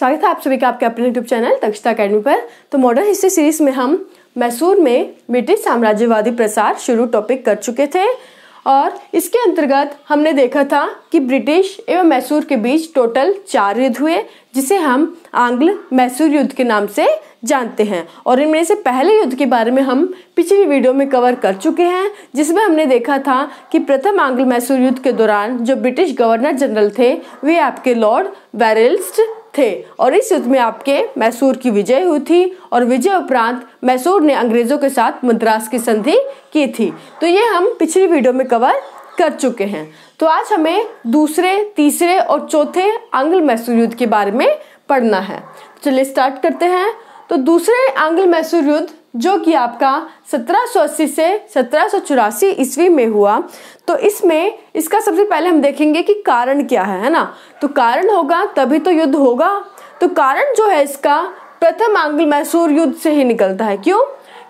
स्वागत है आप सभी का आपके अपने यूट्यूब चैनल दक्षता अकेडमी पर तो मॉडर्न हिस्ट्री सीरीज में हम मैसूर में ब्रिटिश साम्राज्यवादी प्रसार शुरू टॉपिक कर चुके थे और इसके अंतर्गत हमने देखा था कि ब्रिटिश एवं मैसूर के बीच टोटल चार युद्ध हुए जिसे हम आंग्ल मैसूर युद्ध के नाम से जानते हैं और इनमें से पहले युद्ध के बारे में हम पिछली वीडियो में कवर कर चुके हैं जिसमें हमने देखा था कि प्रथम आंग्ल मैसूर युद्ध के दौरान जो ब्रिटिश गवर्नर जनरल थे वे आपके लॉर्ड वेरेल्स्ट थे और इस युद्ध में आपके मैसूर की विजय हुई थी और विजय उपरांत मैसूर ने अंग्रेज़ों के साथ मद्रास की संधि की थी तो ये हम पिछली वीडियो में कवर कर चुके हैं तो आज हमें दूसरे तीसरे और चौथे आंग्ल मैसूर युद्ध के बारे में पढ़ना है तो चलिए स्टार्ट करते हैं तो दूसरे आंग्ल मैसूर युद्ध जो कि आपका 1780 से सत्रह ईस्वी में हुआ तो इसमें इसका सबसे पहले हम देखेंगे कि कारण क्या है है ना तो कारण होगा तभी तो युद्ध होगा तो कारण जो है इसका प्रथम आंग्ल मैसूर युद्ध से ही निकलता है क्यों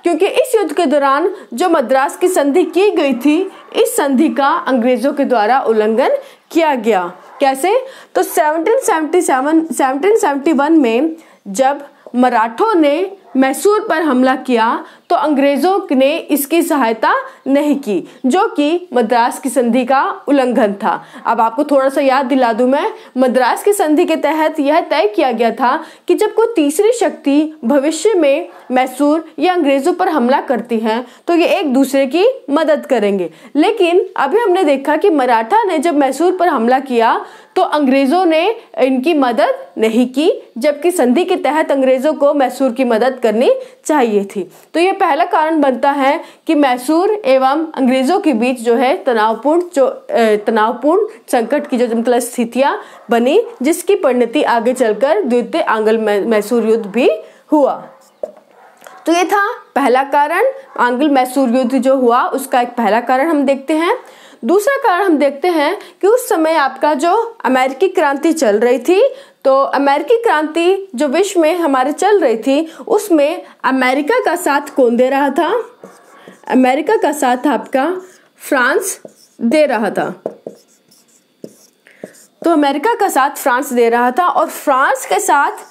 क्योंकि इस युद्ध के दौरान जो मद्रास की संधि की गई थी इस संधि का अंग्रेजों के द्वारा उल्लंघन किया गया कैसे तो 1777 1771 में जब मराठों ने मैसूर पर हमला किया तो अंग्रेज़ों ने इसकी सहायता नहीं की जो कि मद्रास की संधि का उल्लंघन था अब आपको थोड़ा सा याद दिला दूं मैं मद्रास की संधि के तहत यह तय किया गया था कि जब कोई तीसरी शक्ति भविष्य में मैसूर या अंग्रेज़ों पर हमला करती हैं तो ये एक दूसरे की मदद करेंगे लेकिन अभी हमने देखा कि मराठा ने जब मैसूर पर हमला किया तो अंग्रेज़ों ने इनकी मदद नहीं की जबकि संधि के तहत अंग्रेज़ों को मैसूर की मदद करनी चाहिए थी तो ये पहला कारण बनता है कि मैसूर एवं अंग्रेज़ों के बीच जो है तनावपूर्ण जो तनावपूर्ण संकट की जो मतलब स्थितियाँ बनी जिसकी परिणति आगे चलकर द्वितीय आंगल मैसूर युद्ध भी हुआ तो ये था पहला कारण आंगल मैसूर युद्ध जो हुआ उसका एक पहला कारण हम देखते हैं दूसरा कारण हम देखते हैं कि उस समय आपका जो अमेरिकी क्रांति चल रही थी तो अमेरिकी क्रांति जो विश्व में हमारे चल रही थी उसमें अमेरिका का साथ कौन दे रहा था अमेरिका का साथ आपका फ्रांस दे रहा था तो अमेरिका का साथ फ्रांस दे रहा था और फ्रांस के साथ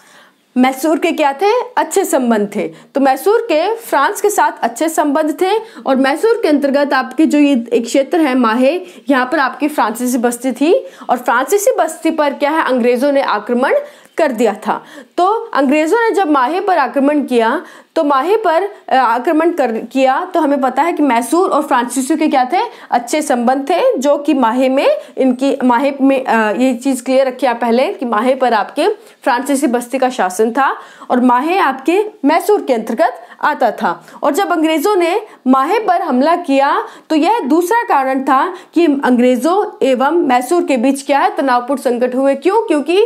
मैसूर के क्या थे अच्छे संबंध थे तो मैसूर के फ्रांस के साथ अच्छे संबंध थे और मैसूर के अंतर्गत आपके जो ये एक क्षेत्र है माहे यहाँ पर आपकी फ्रांसीसी बस्ती थी और फ्रांसीसी बस्ती पर क्या है अंग्रेजों ने आक्रमण कर दिया था तो अंग्रेज़ों ने जब माहे पर आक्रमण किया तो माहे पर आक्रमण कर किया तो हमें पता है कि मैसूर और फ्रांसीसी के क्या थे अच्छे संबंध थे जो कि माहे में इनकी माहे में आ, ये चीज़ क्लियर रखी आप पहले कि माहे पर आपके फ्रांसीसी बस्ती का शासन था और माहे आपके मैसूर के अंतर्गत आता था और जब अंग्रेज़ों ने माहे पर हमला किया तो यह दूसरा कारण था कि अंग्रेज़ों एवं मैसूर के बीच क्या है तनावपूर्ण संकट हुए क्यों क्योंकि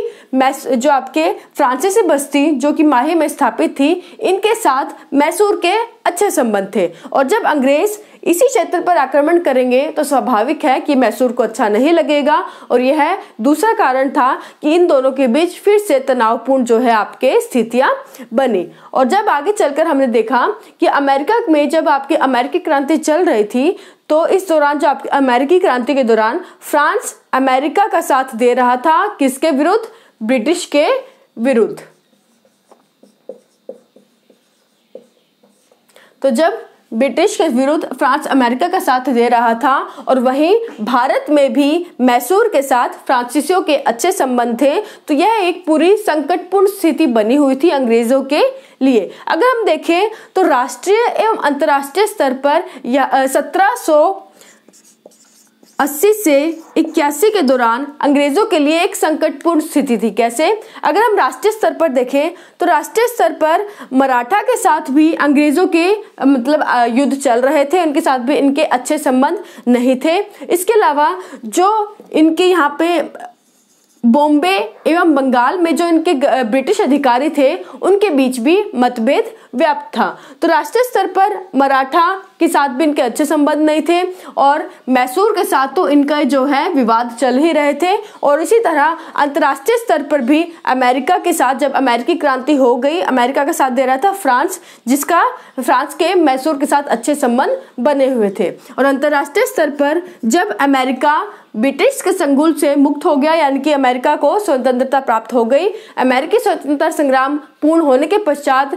जो आपके फ्रांसीसी बस्ती जो कि माहे में स्थापित थी इनके साथ मैसूर के अच्छे संबंध थे और जब अंग्रेज इसी क्षेत्र पर आक्रमण करेंगे तो स्वाभाविक है कि मैसूर को अच्छा नहीं लगेगा और यह दूसरा कारण था कि इन दोनों के बीच फिर से तनावपूर्ण जो है आपके स्थितियां बनी और जब आगे चलकर हमने देखा कि अमेरिका में जब आपकी अमेरिकी क्रांति चल रही थी तो इस दौरान जो आपकी अमेरिकी क्रांति के दौरान फ्रांस अमेरिका का साथ दे रहा था किसके विरुद्ध ब्रिटिश के विरुद्ध तो जब ब्रिटिश के विरुद्ध फ्रांस अमेरिका का साथ दे रहा था और वहीं भारत में भी मैसूर के साथ फ्रांसीसियों के अच्छे संबंध थे तो यह एक पूरी संकटपूर्ण स्थिति बनी हुई थी अंग्रेज़ों के लिए अगर हम देखें तो राष्ट्रीय एवं अंतर्राष्ट्रीय स्तर पर सत्रह सौ अस्सी से इक्यासी के दौरान अंग्रेज़ों के लिए एक संकटपूर्ण स्थिति थी कैसे अगर हम राष्ट्रीय स्तर पर देखें तो राष्ट्रीय स्तर पर मराठा के साथ भी अंग्रेज़ों के मतलब युद्ध चल रहे थे उनके साथ भी इनके अच्छे संबंध नहीं थे इसके अलावा जो इनके यहाँ पे बॉम्बे एवं बंगाल में जो इनके ब्रिटिश अधिकारी थे उनके बीच भी मतभेद व्याप्त था तो राष्ट्रीय स्तर पर मराठा के साथ भी इनके अच्छे संबंध नहीं थे और मैसूर के साथ तो इनका जो है विवाद चल ही रहे थे और इसी तरह अंतर्राष्ट्रीय स्तर पर भी अमेरिका के साथ जब अमेरिकी क्रांति हो गई अमेरिका का साथ दे रहा था फ्रांस जिसका फ्रांस के मैसूर के साथ अच्छे संबंध बने हुए थे और अंतर्राष्ट्रीय स्तर पर जब अमेरिका ब्रिटिश के संगुल से मुक्त हो गया यानी कि अमेरिका को स्वतंत्रता प्राप्त हो गई अमेरिकी स्वतंत्रता संग्राम पूर्ण होने के पश्चात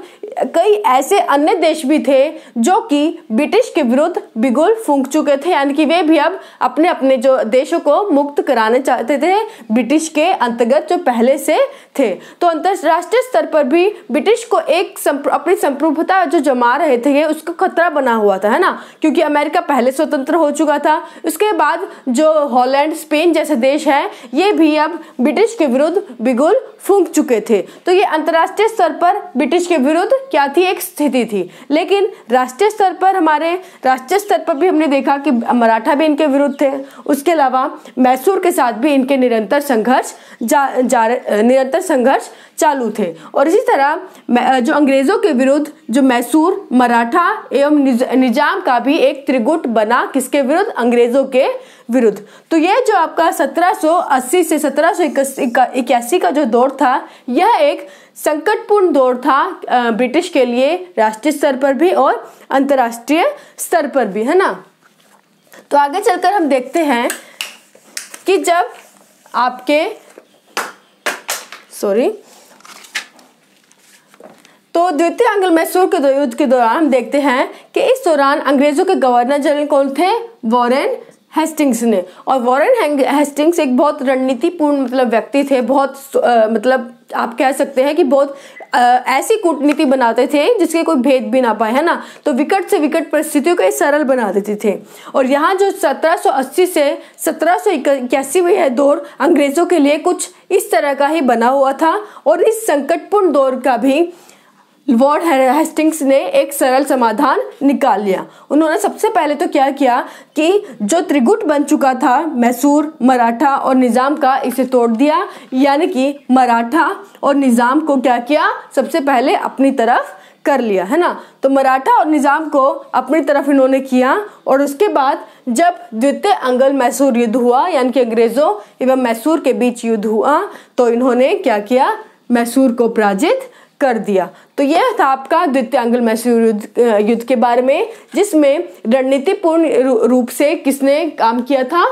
कई ऐसे अन्य देश भी थे जो कि ब्रिटिश ब्रिटिश के विरुद्ध बिगुल फूंक चुके थे यानी कि वे भी अब अपने अपने जो देशों को मुक्त कराने चाहते थे ब्रिटिश के अंतर्गत जो पहले से थे तो अंतर्राष्ट्रीय स्तर पर भी ब्रिटिश को एक संप्र, अपनी संप्रभुता जो जमा रहे थे उसको खतरा बना हुआ था है ना क्योंकि अमेरिका पहले स्वतंत्र हो चुका था उसके बाद जो हॉलैंड स्पेन जैसे देश है ये भी अब ब्रिटिश के विरुद्ध बिगुल फूंक चुके थे तो ये अंतर्राष्ट्रीय स्तर पर ब्रिटिश के विरुद्ध क्या थी एक स्थिति थी लेकिन राष्ट्रीय स्तर पर हमारे रहे हैं राष्ट्रीय स्तर पर भी हमने देखा कि मराठा भी इनके विरुद्ध थे उसके अलावा मैसूर के साथ भी इनके निरंतर संघर्ष जा, जा निरंतर संघर्ष चालू थे और इसी तरह जो अंग्रेज़ों के विरुद्ध जो मैसूर मराठा एवं निज, निजाम का भी एक त्रिगुट बना किसके विरुद्ध अंग्रेज़ों के विरुद्ध तो यह जो आपका 1780 से 1781 का जो दौर था यह एक संकटपूर्ण दौर था ब्रिटिश के लिए राष्ट्रीय स्तर पर भी और अंतरराष्ट्रीय स्तर पर भी है ना तो आगे चलकर हम देखते हैं कि जब आपके सॉरी तो द्वितीय अंगल मैसूर के युद्ध के दौरान हम देखते हैं कि इस दौरान अंग्रेजों के गवर्नर जनरल कौन थे वॉरेन हेस्टिंग्स ने और वॉरेन हेस्टिंग्स एक बहुत रणनीतिपूर्ण मतलब व्यक्ति थे बहुत आ, मतलब आप कह सकते हैं कि बहुत आ, ऐसी कूटनीति बनाते थे जिसके कोई भेद भी ना पाए है ना तो विकट से विकट परिस्थितियों को ये सरल बना देते थे और यहाँ जो 1780 से सत्रह में यह दौर अंग्रेज़ों के लिए कुछ इस तरह का ही बना हुआ था और इस संकटपूर्ण दौर का भी लॉर्ड हेस्टिंग्स ने एक सरल समाधान निकाल लिया उन्होंने सबसे पहले तो क्या किया कि जो त्रिगुट बन चुका था मैसूर मराठा और निज़ाम का इसे तोड़ दिया यानी कि मराठा और निज़ाम को क्या किया सबसे पहले अपनी तरफ कर लिया है ना तो मराठा और निज़ाम को अपनी तरफ इन्होंने किया और उसके बाद जब द्वितीय अंगल मैसूर युद्ध हुआ यानी कि अंग्रेज़ों एवं मैसूर के बीच युद्ध हुआ तो इन्होंने क्या किया मैसूर को पराजित कर दिया तो यह था आपका द्वितीय अंगल मैसूर युद्ध युद्ध के बारे में जिसमें रणनीतिपूर्ण रूप से किसने काम किया था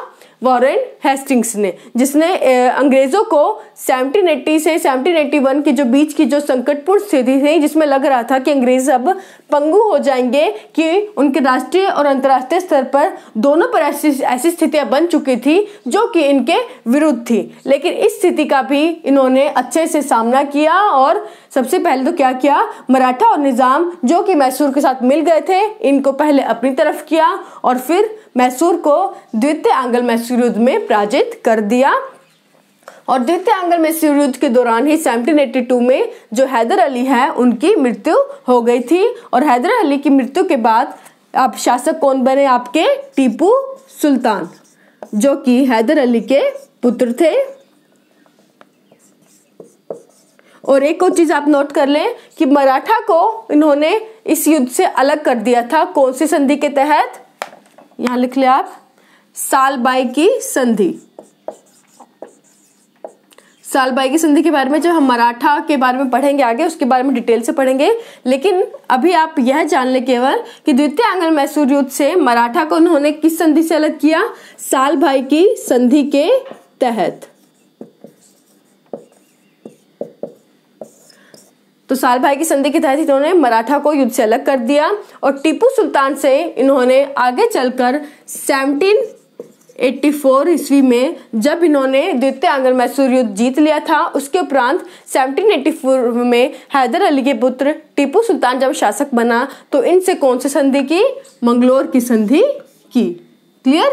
वॉरेन हेस्टिंग्स ने जिसने अंग्रेज़ों को 1780 से 1781 के जो बीच की जो संकटपूर्ण स्थिति थी जिसमें लग रहा था कि अंग्रेज़ अब पंगु हो जाएंगे कि उनके राष्ट्रीय और अंतर्राष्ट्रीय स्तर पर दोनों पर ऐसी ऐसी स्थितियां बन चुकी थी जो कि इनके विरुद्ध थी लेकिन इस स्थिति का भी इन्होंने अच्छे से सामना किया और सबसे पहले तो क्या किया मराठा और निज़ाम जो कि मैसूर के साथ मिल गए थे इनको पहले अपनी तरफ किया और फिर मैसूर को द्वितीय आंगल मैसूर युद्ध में पराजित कर दिया और द्वितीय आंगल मैसूर युद्ध के दौरान ही 1782 में जो हैदर अली है उनकी मृत्यु हो गई थी और हैदर अली की मृत्यु के बाद आप शासक कौन बने आपके टीपू सुल्तान जो कि हैदर अली के पुत्र थे और एक और चीज़ आप नोट कर लें कि मराठा को इन्होंने इस युद्ध से अलग कर दिया था कौन सी संधि के तहत यहां लिख लें आप सालबाई की संधि सालबाई की संधि के बारे में जब हम मराठा के बारे में पढ़ेंगे आगे उसके बारे में डिटेल से पढ़ेंगे लेकिन अभी आप यह जान लें केवल कि द्वितीय आंगन मैसूर युद्ध से मराठा को उन्होंने किस संधि से अलग किया सालभाई की संधि के तहत तो साल भाई की संधि के तहत इन्होंने मराठा को युद्ध से अलग कर दिया और टीपू सुल्तान से इन्होंने आगे चलकर 1784 ईस्वी में जब इन्होंने द्वितीय आंगल मैसूर युद्ध जीत लिया था उसके उपरांत 1784 में हैदर अली के पुत्र टीपू सुल्तान जब शासक बना तो इनसे कौन से संधि की मंगलोर की संधि की क्लियर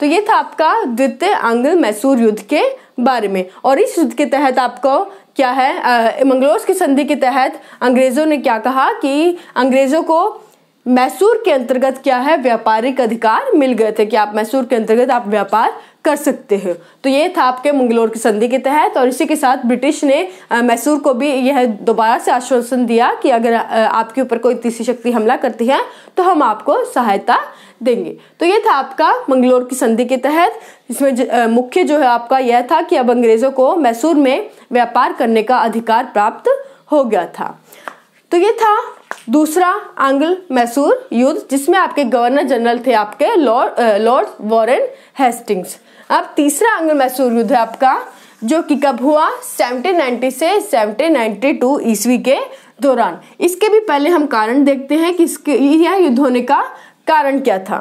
तो ये था आपका द्वितीय आंगल मैसूर युद्ध के बारे में और इस युद्ध के तहत आपको क्या है मंगलोर्स की संधि के तहत अंग्रेज़ों ने क्या कहा कि अंग्रेज़ों को मैसूर के अंतर्गत क्या है व्यापारिक अधिकार मिल गए थे कि आप मैसूर के अंतर्गत आप व्यापार कर सकते हैं तो ये था आपके मंगलोर की संधि के तहत और इसी के साथ ब्रिटिश ने मैसूर को भी यह दोबारा से आश्वासन दिया कि अगर आपके ऊपर कोई तीसरी शक्ति हमला करती है तो हम आपको सहायता देंगे तो ये था आपका मंगलोर की संधि के तहत इसमें मुख्य जो है आपका यह था कि अब अंग्रेज़ों को मैसूर में व्यापार करने का अधिकार प्राप्त हो गया था तो ये था दूसरा आंग्ल मैसूर युद्ध जिसमें आपके गवर्नर जनरल थे आपके लॉर्ड लॉर्ड वॉरेन हेस्टिंग्स अब तीसरा अंग्र मैसूर युद्ध है आपका जो कि कब हुआ 1790 से 1792 ईस्वी के दौरान इसके भी पहले हम कारण देखते हैं कि इसके यह युद्ध होने का कारण क्या था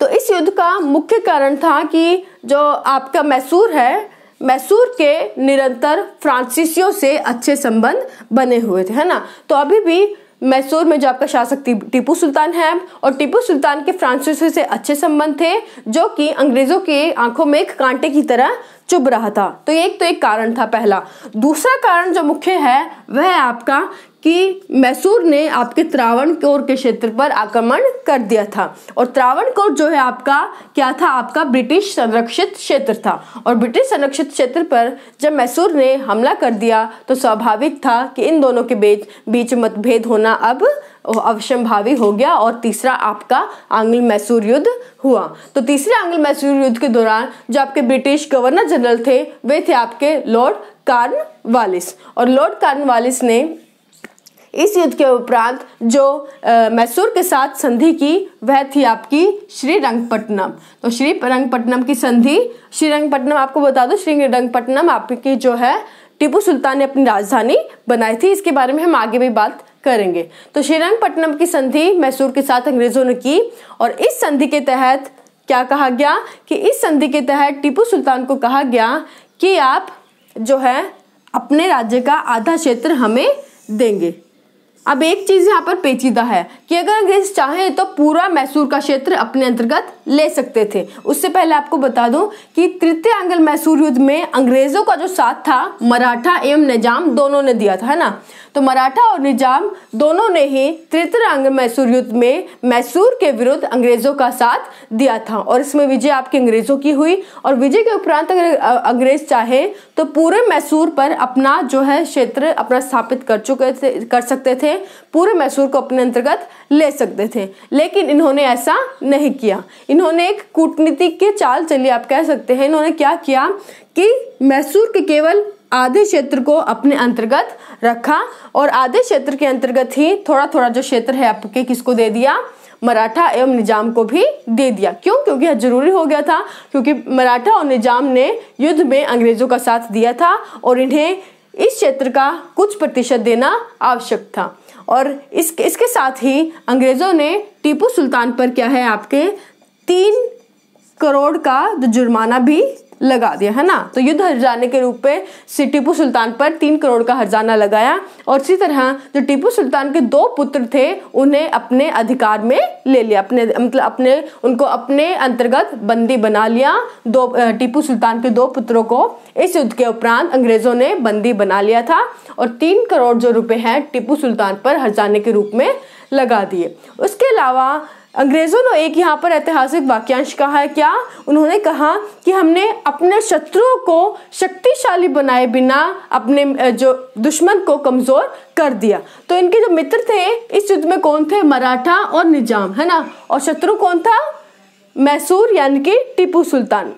तो इस युद्ध का मुख्य कारण था कि जो आपका मैसूर है मैसूर के निरंतर फ्रांसीसियों से अच्छे संबंध बने हुए थे है ना तो अभी भी मैसूर में जो आपका शासक टीपू सुल्तान है और टीपू सुल्तान के फ्रांसिस से अच्छे संबंध थे जो कि अंग्रेजों के आंखों में एक कांटे की तरह चुभ रहा था तो एक तो एक कारण था पहला दूसरा कारण जो मुख्य है वह आपका कि मैसूर ने आपके त्रावण कोर के क्षेत्र पर आक्रमण कर दिया था और त्रावण कोर जो है आपका क्या था आपका ब्रिटिश संरक्षित क्षेत्र था और ब्रिटिश संरक्षित क्षेत्र पर जब मैसूर ने हमला कर दिया तो स्वाभाविक था कि इन दोनों के बीच बीच मतभेद होना अब अवश्यंभावी हो गया और तीसरा आपका आंग्ल मैसूर युद्ध हुआ तो तीसरे आंग्ल मैसूर युद्ध के दौरान जो आपके ब्रिटिश गवर्नर जनरल थे वे थे आपके लॉर्ड कार्न वालिस और लॉर्ड कार्न वालिस ने इस युद्ध के उपरांत जो मैसूर के साथ संधि की वह थी आपकी श्रीरंगपट्टनम तो श्री रंगपट्टनम की संधि श्रीरंगपट्टनम आपको बता दो श्रीरंगपट्टनम आपकी जो है टीपू सुल्तान ने अपनी राजधानी बनाई थी इसके बारे में हम आगे भी बात करेंगे तो श्रीरंगपट्टनम की संधि मैसूर के साथ अंग्रेजों ने की और इस संधि के तहत क्या कहा गया कि इस संधि के तहत टीपू सुल्तान को कहा गया कि आप जो है अपने राज्य का आधा क्षेत्र हमें देंगे अब एक चीज यहाँ पर पेचीदा है कि अगर अंग्रेज चाहे तो पूरा मैसूर का क्षेत्र अपने अंतर्गत ले सकते थे उससे पहले आपको बता दूं कि तृतीय आंगल मैसूर युद्ध में अंग्रेजों का जो साथ था मराठा एवं निजाम दोनों ने दिया था है ना तो मराठा और निजाम दोनों ने ही तृतीय आंगल मैसूर युद्ध में मैसूर के विरुद्ध अंग्रेजों का साथ दिया था और इसमें विजय आपके अंग्रेजों की हुई और विजय के उपरांत अगर अंग्रेज चाहे तो पूरे मैसूर पर अपना जो है क्षेत्र अपना स्थापित कर चुके थे कर सकते थे थे पूरे मैसूर को अपने अंतर्गत ले सकते थे लेकिन इन्होंने ऐसा नहीं किया इन्होंने एक कूटनीति के चाल चली आप कह सकते हैं इन्होंने क्या किया कि मैसूर के केवल आधे क्षेत्र को अपने अंतर्गत रखा और आधे क्षेत्र के अंतर्गत ही थोड़ा थोड़ा जो क्षेत्र है आपके किसको दे दिया मराठा एवं निजाम को भी दे दिया क्यों क्योंकि यह जरूरी हो गया था क्योंकि मराठा और निजाम ने युद्ध में अंग्रेजों का साथ दिया था और इन्हें इस क्षेत्र का कुछ प्रतिशत देना आवश्यक था और इस इसके साथ ही अंग्रेज़ों ने टीपू सुल्तान पर क्या है आपके तीन करोड़ का जुर्माना भी लगा दिया है ना तो युद्ध हरजाने के रूप में टीपू सुल्तान पर तीन करोड़ का हरजाना लगाया और इसी तरह जो टीपू सुल्तान के दो पुत्र थे उन्हें अपने अधिकार में ले लिया अपने मतलब अपने उनको अपने अंतर्गत बंदी बना लिया दो टीपू सुल्तान के दो पुत्रों को इस युद्ध के उपरांत अंग्रेजों ने बंदी बना लिया था और तीन करोड़ जो रुपए हैं टीपू सुल्तान पर हरजाने के रूप में लगा दिए उसके अलावा अंग्रेज़ों ने एक यहाँ पर ऐतिहासिक वाक्यांश कहा है क्या उन्होंने कहा कि हमने अपने शत्रुओं को शक्तिशाली बनाए बिना अपने जो दुश्मन को कमज़ोर कर दिया तो इनके जो मित्र थे इस युद्ध में कौन थे मराठा और निजाम है ना और शत्रु कौन था मैसूर यानी कि टीपू सुल्तान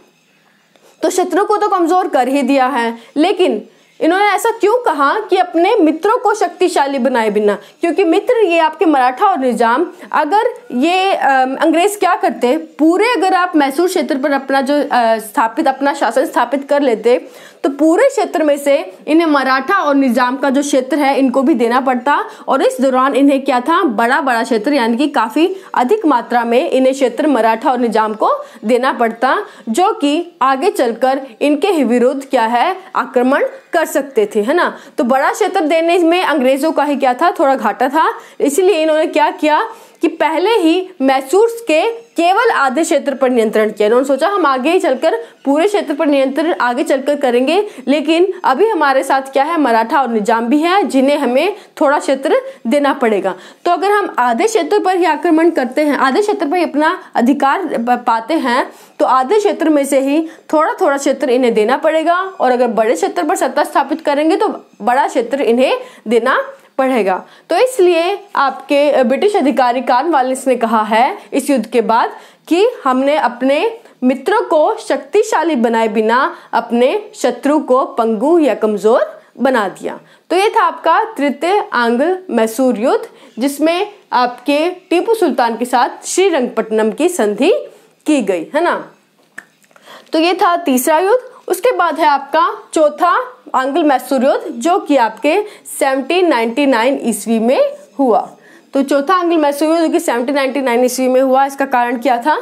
तो शत्रु को तो कमज़ोर कर ही दिया है लेकिन इन्होंने ऐसा क्यों कहा कि अपने मित्रों को शक्तिशाली बनाए बिना क्योंकि मित्र ये आपके मराठा और निजाम अगर ये अंग्रेज क्या करते पूरे अगर आप मैसूर क्षेत्र पर अपना जो स्थापित अपना शासन स्थापित कर लेते तो पूरे क्षेत्र में से इन्हें मराठा और निजाम का जो क्षेत्र है इनको भी देना पड़ता और इस दौरान इन्हें क्या था बड़ा बड़ा क्षेत्र यानी कि काफ़ी अधिक मात्रा में इन्हें क्षेत्र मराठा और निजाम को देना पड़ता जो कि आगे चलकर इनके विरुद्ध क्या है आक्रमण कर कर सकते थे है ना तो बड़ा शतक देने में अंग्रेज़ों का ही क्या था थोड़ा घाटा था इसीलिए इन्होंने क्या किया कि पहले ही मैसूर के केवल आधे क्षेत्र पर नियंत्रण किया उन्होंने सोचा हम आगे ही चलकर पूरे क्षेत्र पर नियंत्रण आगे चलकर करेंगे लेकिन अभी हमारे साथ क्या है मराठा और निजाम भी हैं जिन्हें हमें थोड़ा क्षेत्र देना पड़ेगा तो अगर हम आधे क्षेत्र पर ही आक्रमण करते हैं आधे क्षेत्र पर ही अपना अधिकार पाते हैं तो आधे क्षेत्र में से ही थोड़ा थोड़ा क्षेत्र इन्हें देना पड़ेगा और अगर बड़े क्षेत्र पर सत्ता स्थापित करेंगे तो बड़ा क्षेत्र इन्हें देना पढ़ेगा तो इसलिए आपके ब्रिटिश अधिकारी कान वालिस ने कहा है इस युद्ध के बाद कि हमने अपने मित्रों को शक्तिशाली बनाए बिना अपने शत्रु को पंगु या कमज़ोर बना दिया तो ये था आपका तृतीय आंग मैसूर युद्ध जिसमें आपके टीपू सुल्तान के साथ श्रीरंगपट्टनम की संधि की गई है ना तो ये था तीसरा युद्ध उसके बाद है आपका चौथा मैसूर युद्ध जो कि आपके 1799 ईस्वी में हुआ तो चौथा अंगल मैसूर्योद जो कि 1799 ईस्वी में हुआ इसका कारण क्या था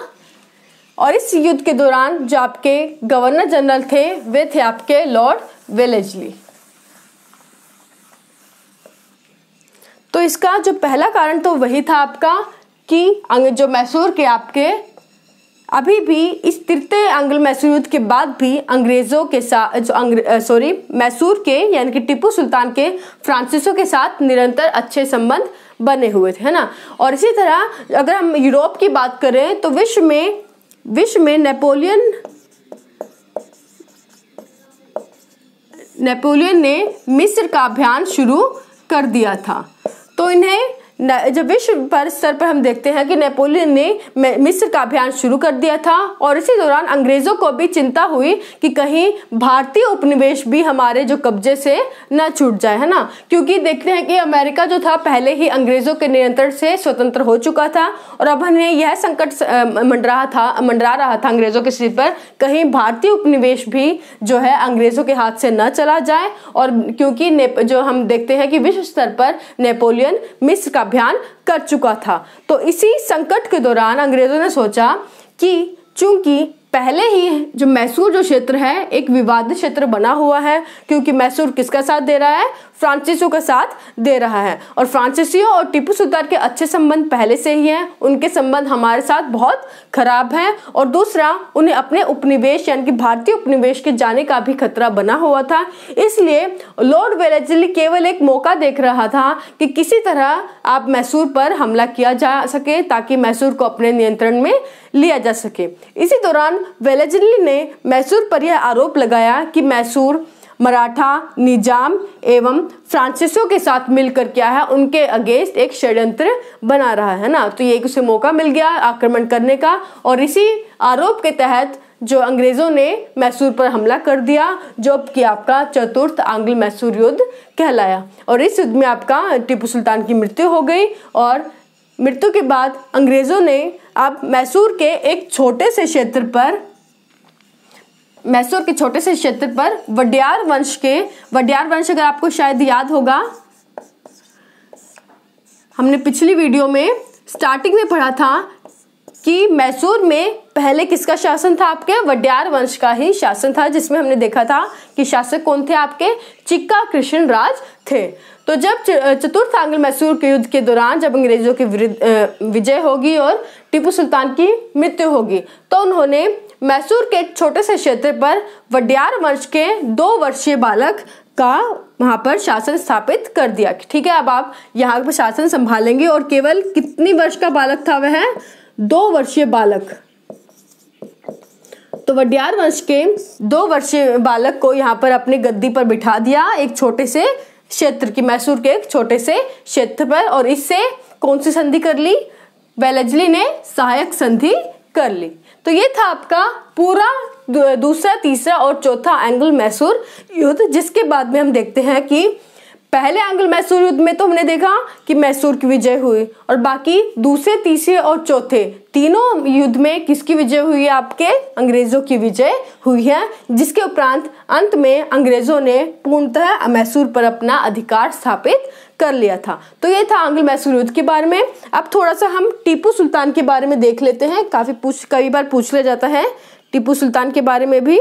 और इस युद्ध के दौरान जो आपके गवर्नर जनरल थे वे थे आपके लॉर्ड वेलेजली तो इसका जो पहला कारण तो वही था आपका कि जो मैसूर के आपके अभी भी इस तृतीय अंग्ल मैसूर युद्ध के बाद भी अंग्रेज़ों के साथ सॉरी मैसूर के यानी कि टिपू सुल्तान के फ्रांसिसों के साथ निरंतर अच्छे संबंध बने हुए थे है ना और इसी तरह अगर हम यूरोप की बात करें तो विश्व में विश्व में नेपोलियन नेपोलियन ने मिस्र का अभियान शुरू कर दिया था तो इन्हें जब विश्व पर स्तर पर हम देखते हैं कि नेपोलियन ने मिस्र का अभियान शुरू कर दिया था और इसी दौरान अंग्रेज़ों को भी चिंता हुई कि कहीं भारतीय उपनिवेश भी हमारे जो कब्जे से न छूट जाए है ना क्योंकि देखते हैं कि अमेरिका जो था पहले ही अंग्रेज़ों के नियंत्रण से स्वतंत्र हो चुका था और अब हमें यह संकट मंडरा था मंडरा रहा था अंग्रेज़ों के सिर पर कहीं भारतीय उपनिवेश भी जो है अंग्रेज़ों के हाथ से न चला जाए और क्योंकि जो हम देखते हैं कि विश्व स्तर पर नेपोलियन मिस्र का अभियान कर चुका था तो इसी संकट के दौरान अंग्रेजों ने सोचा कि चूंकि पहले ही जो मैसूर जो क्षेत्र है एक विवादित क्षेत्र बना हुआ है क्योंकि मैसूर किसका साथ दे रहा है फ्रांसिसो का साथ दे रहा है और फ्रांसीसियो और टीपू सुल्तान के अच्छे संबंध पहले से ही हैं उनके संबंध हमारे साथ बहुत खराब हैं और दूसरा उन्हें अपने उपनिवेश यानी कि भारतीय उपनिवेश के जाने का भी खतरा बना हुआ था इसलिए लॉर्ड वेलेजली केवल एक मौका देख रहा था कि किसी तरह आप मैसूर पर हमला किया जा सके ताकि मैसूर को अपने नियंत्रण में लिया जा सके इसी दौरान वेलेजली ने मैसूर पर यह आरोप लगाया कि मैसूर मराठा निजाम एवं फ्रांसिसो के साथ मिलकर क्या है उनके अगेंस्ट एक षड्यंत्र बना रहा है ना तो ये उसे मौका मिल गया आक्रमण करने का और इसी आरोप के तहत जो अंग्रेज़ों ने मैसूर पर हमला कर दिया जो कि आपका चतुर्थ आंग्ल मैसूर युद्ध कहलाया और इस युद्ध में आपका टीपू सुल्तान की मृत्यु हो गई और मृत्यु के बाद अंग्रेज़ों ने अब मैसूर के एक छोटे से क्षेत्र पर मैसूर के छोटे से क्षेत्र पर वड्यार वंश के वड्यार वंश अगर आपको शायद याद होगा हमने पिछली वीडियो में स्टार्टिंग में पढ़ा था कि मैसूर में पहले किसका शासन था आपके वड्यार वंश का ही शासन था जिसमें हमने देखा था कि शासक कौन थे आपके चिक्का कृष्ण राज थे तो जब चतुर्थ आंग्ल मैसूर के युद्ध के दौरान जब अंग्रेजों की विजय होगी और टीपू सुल्तान की मृत्यु होगी तो उन्होंने मैसूर के छोटे से क्षेत्र पर वड्यार वंश के दो वर्षीय बालक का वहाँ पर शासन स्थापित कर दिया ठीक है अब आप यहाँ पर शासन संभालेंगे और केवल कितनी वर्ष का बालक था वह दो वर्षीय बालक तो वडियार वंश के दो वर्षीय बालक को यहाँ पर अपनी गद्दी पर बिठा दिया एक छोटे से क्षेत्र की मैसूर के एक छोटे से क्षेत्र पर और इससे कौन सी संधि कर ली वेलजली ने सहायक संधि कर ली तो ये था आपका पूरा दूसरा तीसरा और चौथा एंगल मैसूर युद्ध जिसके बाद में हम देखते हैं कि पहले आंग्ल मैसूर युद्ध में तो हमने देखा कि मैसूर की विजय हुई और बाकी दूसरे तीसरे और चौथे तीनों युद्ध में किसकी विजय हुई है आपके अंग्रेजों की विजय हुई है जिसके उपरांत अंत में अंग्रेजों ने पूर्णतः मैसूर पर अपना अधिकार स्थापित कर लिया था तो ये था आंग्ल मैसूर युद्ध के बारे में अब थोड़ा सा हम टीपू सुल्तान के बारे में देख लेते हैं काफ़ी पूछ कई बार पूछ लिया जाता है टीपू सुल्तान के बारे में भी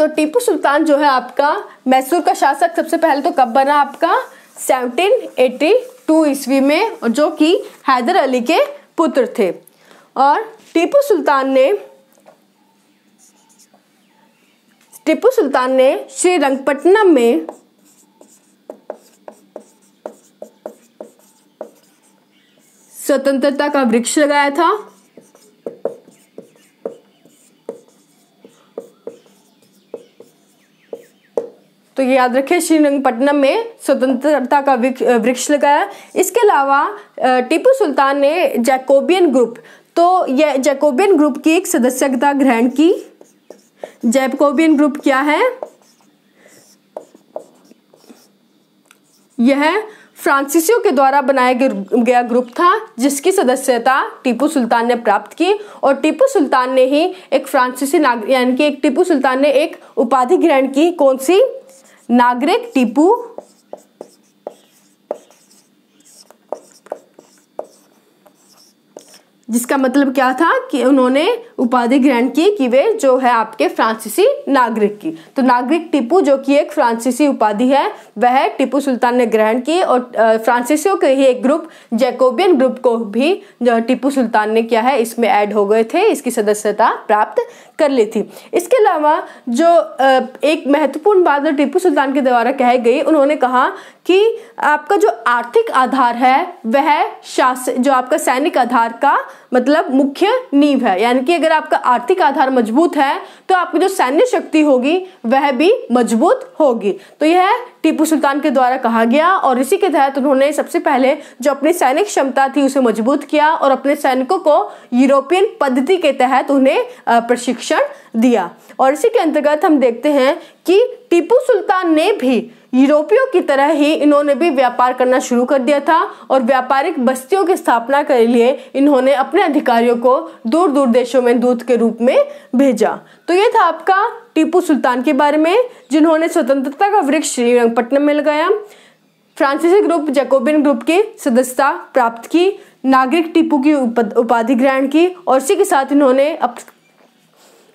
तो टीपू सुल्तान जो है आपका मैसूर का शासक सबसे पहले तो कब बना आपका 1782 ईस्वी में जो कि हैदर अली के पुत्र थे और टीपू सुल्तान ने टीपू सुल्तान ने श्री रंगपट्टनम में स्वतंत्रता का वृक्ष लगाया था याद रखें श्रीरंगपट्टनम में स्वतंत्रता का वृक्ष लगाया इसके अलावा टीपू सुल्तान ने जैकोबियन ग्रुप तो यह जैकोबियन ग्रुप की एक सदस्यता ग्रहण की जैकोबियन ग्रुप क्या है यह फ्रांसिसियो के द्वारा बनाया गया ग्रुप था जिसकी सदस्यता टीपू सुल्तान ने प्राप्त की और टीपू सुल्तान ने ही एक फ्रांसीसी नागरिक यानी कि एक टीपू सुल्तान ने एक उपाधि ग्रहण की कौन सी नागरिक टीपू जिसका मतलब क्या था कि उन्होंने उपाधि ग्रहण की कि वे जो है आपके फ्रांसीसी नागरिक की तो नागरिक टीपू जो कि एक फ्रांसीसी उपाधि है वह टीपू सुल्तान ने ग्रहण की और फ्रांसीसियों के ही एक ग्रुप जैकोबियन ग्रुप को भी जो टीपू सुल्तान ने किया है इसमें ऐड हो गए थे इसकी सदस्यता प्राप्त कर ली थी इसके अलावा जो एक महत्वपूर्ण बात जो टीपू सुल्तान के द्वारा कही गई उन्होंने कहा कि आपका जो आर्थिक आधार है वह शासन जो आपका सैनिक आधार का मतलब मुख्य नींव है यानी कि अगर आपका आर्थिक आधार मजबूत है तो आपकी जो सैन्य शक्ति होगी वह भी मजबूत होगी तो यह टीपू सुल्तान के द्वारा कहा गया और इसी के तहत उन्होंने सबसे पहले जो अपनी सैनिक क्षमता थी उसे मजबूत किया और अपने सैनिकों को यूरोपियन पद्धति के तहत उन्हें प्रशिक्षण दिया और इसी के अंतर्गत हम देखते हैं कि टीपू सुल्तान ने भी यूरोपियों की तरह ही इन्होंने भी व्यापार करना शुरू कर दिया था और व्यापारिक बस्तियों की स्थापना के लिए इन्होंने अपने अधिकारियों को दूर दूर देशों में दूत के रूप में भेजा तो ये था आपका टीपू सुल्तान के बारे में जिन्होंने स्वतंत्रता का वृक्ष श्रीरंगपट्टनम में लगाया फ्रांसीसी ग्रुप जैकोबिन ग्रुप की सदस्यता प्राप्त की नागरिक टीपू की उपाधि ग्रहण की और इसी के साथ इन्होंने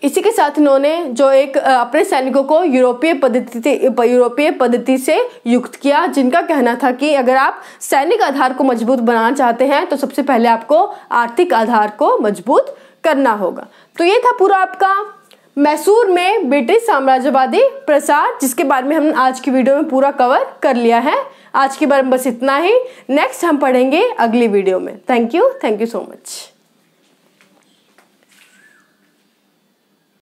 इसी के साथ इन्होंने जो एक अपने सैनिकों को यूरोपीय पद्धति यूरोपीय पद्धति से युक्त किया जिनका कहना था कि अगर आप सैनिक आधार को मजबूत बनाना चाहते हैं तो सबसे पहले आपको आर्थिक आधार को मजबूत करना होगा तो ये था पूरा आपका मैसूर में ब्रिटिश साम्राज्यवादी प्रसार जिसके बारे में हमने आज की वीडियो में पूरा कवर कर लिया है आज के बारे में बस इतना ही नेक्स्ट हम पढ़ेंगे अगली वीडियो में thank you thank you so much